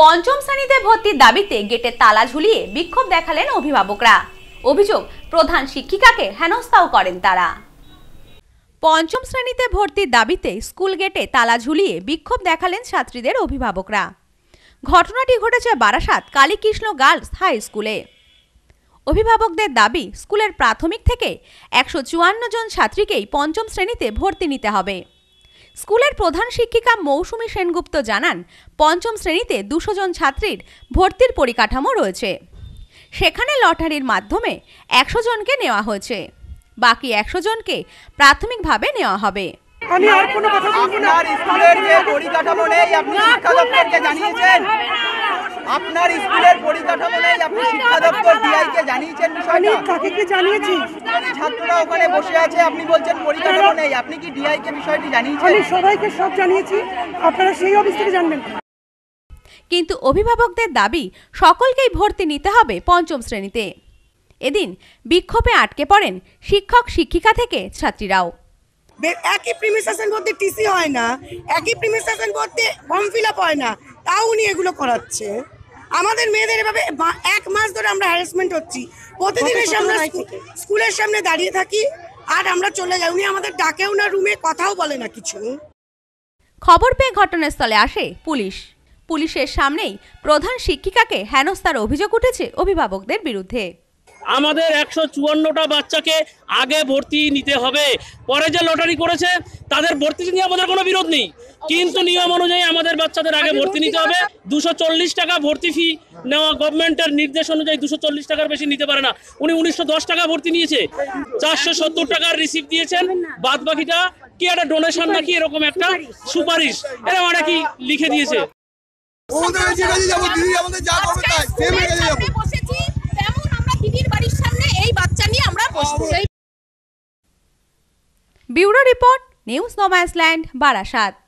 পঞ্চম শ্রেণীতে ভর্তির দাবিতে গেটে তালা ঝুলিয়ে বিক্ষোভ দেখালেন অভিভাবকরা অভিযোগ প্রধান শিক্ষিকাকে হেনস্থাও করেন তারা পঞ্চম শ্রেণীতে ভর্তির দাবিতে স্কুল গেটে তালা ঝুলিয়ে বিক্ষোভ দেখালেন ছাত্রীদের অভিভাবকরা ঘটনাটি ঘটেছে বারাসাত কালীকৃষ্ণ গার্লস হাই স্কুলে অভিভাবকদের দাবি স্কুলের প্রাথমিক থেকে একশো জন ছাত্রীকেই পঞ্চম শ্রেণীতে ভর্তি নিতে হবে স্কুলের প্রধান শিক্ষিকা মৌসুমী সেনগুপ্ত জানান পঞ্চম শ্রেণীতে দুশো জন ছাত্রীর ভর্তির পরিকাঠামো রয়েছে সেখানে লটারির মাধ্যমে একশো জনকে নেওয়া হয়েছে বাকি একশো জনকে প্রাথমিকভাবে নেওয়া হবে আমি আর কোনো কথা বলবো না স্কুলের যে পরিকাঠামো নেই আপনি শিক্ষা দপ্তরকে জানিয়েছেন আপনার স্কুলের পরিকাঠামো নেই আপনি শিক্ষা দপ্তর ডিআইকে জানিয়েছেন বিষয়টা জানিয়েছি ছাত্ররা ওখানে বসে আছে আপনি বলছেন পরিকাঠামো নেই আপনি কি ডিআইকে বিষয়টি জানিয়েছেন সবাইকে সব জানিয়েছি আপনারা সেই অফিস থেকে জানবেন কিন্তু অভিভাবকদের দাবি সকলকেই ভর্তি নিতে হবে পঞ্চম শ্রেণীতে এদিন বিক্ষোভে আটকে পড়েন শিক্ষক শিক্ষিকা থেকে ছাত্রীরাও একই প্রিমিসেশন ভর্তি টিসি হয় না একই প্রিমিসেশন ভর্তি ফর্ম ফিল আপ হয় না তাও উনি এগুলো করাচ্ছে আমাদের মেয়েদের এভাবে এক মাস ধরে আমরা হ্যারাসমেন্ট হচ্ছি প্রতিদিন এসে আমরা স্কুলের সামনে দাঁড়িয়ে থাকি আর আমরা চলে যাই উনি আমাদের ডাকেও না রুমে কথাও বলে না কিছু খবর পেয়ে ঘটনাস্থলে আসে পুলিশ পুলিশের সামনেই প্রধান শিক্ষিকাকে হেনস্থার অভিযোগ উঠেছে অভিভাবকদের বিরুদ্ধে আমাদের একশো চুয়ান্নটা বাচ্চাকে আগে ভর্তি নিতে হবে পরে যে লটারি করেছে তাদের ভর্তি নিয়ে আমাদের কোনো বিরোধ নেই কিন্তু নিয়ম অনুযায়ী আমাদের বাচ্চাদের আগে ভর্তি নিতে হবে দুশো টাকা ভর্তি ফি নেওয়া গভর্নমেন্টের নির্দেশ অনুযায়ী দুশো টাকার বেশি নিতে পারে না উনি উনিশশো টাকা ভর্তি নিয়েছে চারশো টাকার রিসিভ দিয়েছেন বাদ বাকিটা কি একটা ডোনেশন নাকি এরকম একটা সুপারিশ এরকম একটা কি লিখে দিয়েছে আমাদের যা করবে তাই যাবো ब्युरो रिपोर्ट न्युज नोमासल्यान्ड बारासात